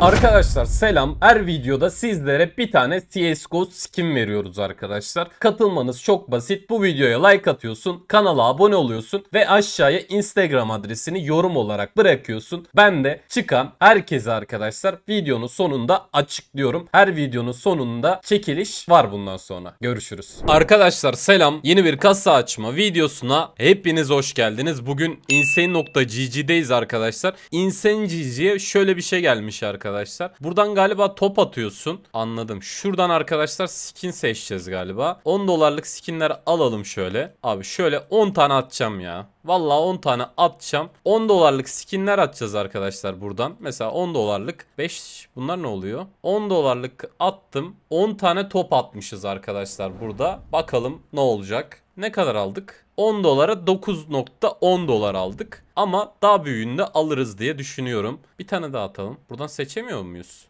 Arkadaşlar selam. Her videoda sizlere bir tane CSGO skin veriyoruz arkadaşlar. Katılmanız çok basit. Bu videoya like atıyorsun, kanala abone oluyorsun ve aşağıya Instagram adresini yorum olarak bırakıyorsun. Ben de çıkan herkese arkadaşlar videonun sonunda açıklıyorum. Her videonun sonunda çekiliş var bundan sonra. Görüşürüz. Arkadaşlar selam. Yeni bir kasa açma videosuna hepiniz hoş geldiniz. Bugün insane.gg'deyiz arkadaşlar. Insane.gg'ye şöyle bir şey gelmiş arkadaşlar arkadaşlar. Buradan galiba top atıyorsun. Anladım. Şuradan arkadaşlar skin seçeceğiz galiba. 10 dolarlık skinler alalım şöyle. Abi şöyle 10 tane atacağım ya. Valla 10 tane atacağım. 10 dolarlık skinler atacağız arkadaşlar buradan. Mesela 10 dolarlık 5 bunlar ne oluyor? 10 dolarlık attım. 10 tane top atmışız arkadaşlar burada. Bakalım ne olacak. Ne kadar aldık? 10 dolara 9.10 dolar aldık. Ama daha büyüğünü de alırız diye düşünüyorum. Bir tane daha atalım. Buradan seçemiyor muyuz?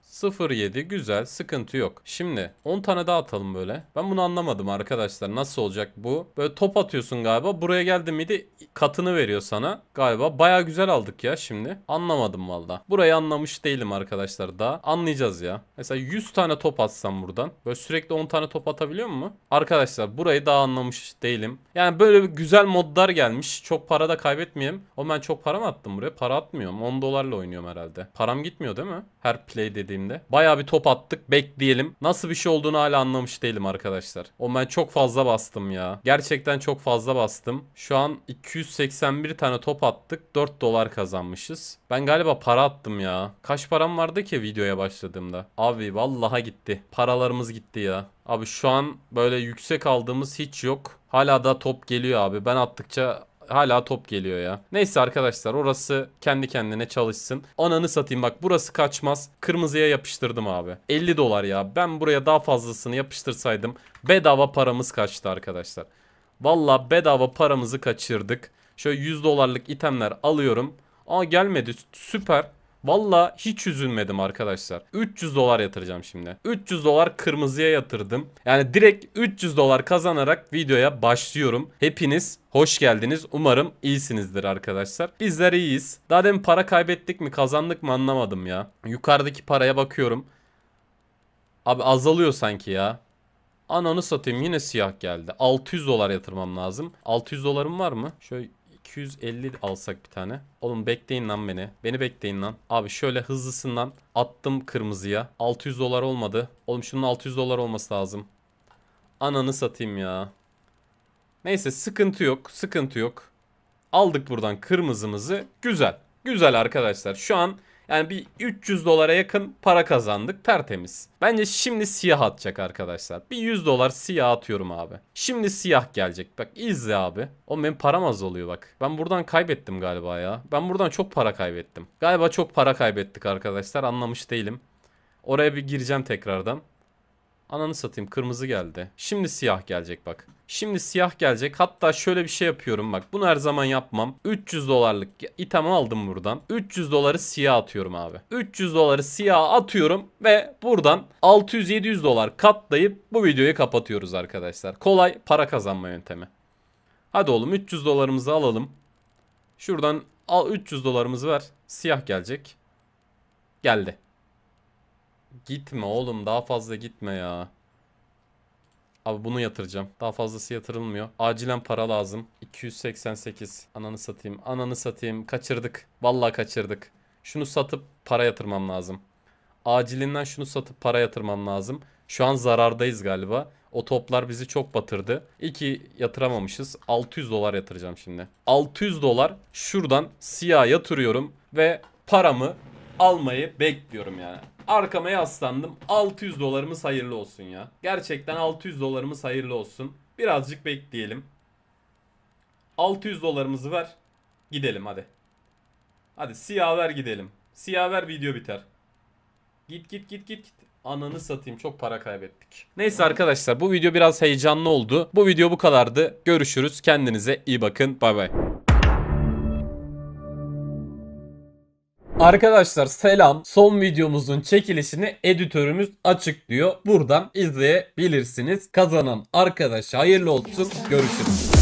07 güzel sıkıntı yok. Şimdi 10 tane daha atalım böyle. Ben bunu anlamadım arkadaşlar. Nasıl olacak bu? Böyle top atıyorsun galiba. Buraya geldi miydi katını veriyor sana. Galiba baya güzel aldık ya şimdi. Anlamadım valla. Burayı anlamış değilim arkadaşlar daha. Anlayacağız ya. Mesela 100 tane top atsam buradan. Böyle sürekli 10 tane top atabiliyor mu? Arkadaşlar burayı daha anlamış değilim. Yani böyle güzel modlar gelmiş. Çok para da kaybetmeyeyim. O ben çok para mı attım buraya? Para atmıyorum. 10 dolarla oynuyorum herhalde. Param gitmiyor değil mi? Her play dediğimde. Baya bir top attık. Bekleyelim. Nasıl bir şey olduğunu hala anlamış değilim arkadaşlar. O ben çok fazla bastım ya. Gerçekten çok fazla bastım. Şu an 281 tane top attık. 4 dolar kazanmışız. Ben galiba para attım ya. Kaç param vardı ki videoya başladığımda? Abi vallaha gitti. Paralarımız gitti ya. Abi şu an böyle yüksek aldığımız hiç yok. Hala da top geliyor abi. Ben attıkça hala top geliyor ya. Neyse arkadaşlar orası kendi kendine çalışsın. Ananı satayım bak burası kaçmaz. Kırmızıya yapıştırdım abi. 50 dolar ya. Ben buraya daha fazlasını yapıştırsaydım bedava paramız kaçtı arkadaşlar. Valla bedava paramızı kaçırdık. Şöyle 100 dolarlık itemler alıyorum. Aa gelmedi süper. Valla hiç üzülmedim arkadaşlar. 300 dolar yatıracağım şimdi. 300 dolar kırmızıya yatırdım. Yani direkt 300 dolar kazanarak videoya başlıyorum. Hepiniz Hoş geldiniz. Umarım iyisinizdir arkadaşlar. Bizler iyiyiz. Daha demin para kaybettik mi kazandık mı anlamadım ya. Yukarıdaki paraya bakıyorum. Abi azalıyor sanki ya. Ananı satayım yine siyah geldi. 600 dolar yatırmam lazım. 600 dolarım var mı? Şöyle 250 alsak bir tane. Oğlum bekleyin lan beni. Beni bekleyin lan. Abi şöyle hızlısından attım kırmızıya. 600 dolar olmadı. Oğlum şunun 600 dolar olması lazım. Ananı satayım ya. Neyse sıkıntı yok. Sıkıntı yok. Aldık buradan kırmızımızı. Güzel. Güzel arkadaşlar. Şu an yani bir 300 dolara yakın para kazandık tertemiz. Bence şimdi siyah atacak arkadaşlar. Bir 100 dolar siyah atıyorum abi. Şimdi siyah gelecek. Bak izle abi. O benim param az oluyor bak. Ben buradan kaybettim galiba ya. Ben buradan çok para kaybettim. Galiba çok para kaybettik arkadaşlar. Anlamış değilim. Oraya bir gireceğim tekrardan. Ananı satayım kırmızı geldi. Şimdi siyah gelecek bak. Şimdi siyah gelecek. Hatta şöyle bir şey yapıyorum bak. Bunu her zaman yapmam. 300 dolarlık item aldım buradan. 300 doları siyah atıyorum abi. 300 doları siyah atıyorum ve buradan 600-700 dolar katlayıp bu videoyu kapatıyoruz arkadaşlar. Kolay para kazanma yöntemi. Hadi oğlum 300 dolarımızı alalım. Şuradan al 300 dolarımız ver. Siyah gelecek. Geldi. Gitme oğlum daha fazla gitme ya. Abi bunu yatıracağım. Daha fazlası yatırılmıyor. Acilen para lazım. 288. Ananı satayım. Ananı satayım. Kaçırdık. Vallahi kaçırdık. Şunu satıp para yatırmam lazım. Acilinden şunu satıp para yatırmam lazım. Şu an zarardayız galiba. O toplar bizi çok batırdı. İyi yatıramamışız. 600 dolar yatıracağım şimdi. 600 dolar şuradan siyah yatırıyorum ve paramı almayı bekliyorum yani. Arkama yaslandım. 600 dolarımız hayırlı olsun ya. Gerçekten 600 dolarımız hayırlı olsun. Birazcık bekleyelim. 600 dolarımızı ver. Gidelim hadi. Hadi siyah ver gidelim. Siyah ver video biter. Git git git git git. Ananı satayım çok para kaybettik. Neyse arkadaşlar bu video biraz heyecanlı oldu. Bu video bu kadardı. Görüşürüz. Kendinize iyi bakın. Bay bay. Arkadaşlar selam. Son videomuzun çekilişini editörümüz açık diyor. Buradan izleyebilirsiniz. Kazanan arkadaş hayırlı olsun. Görüşürüz.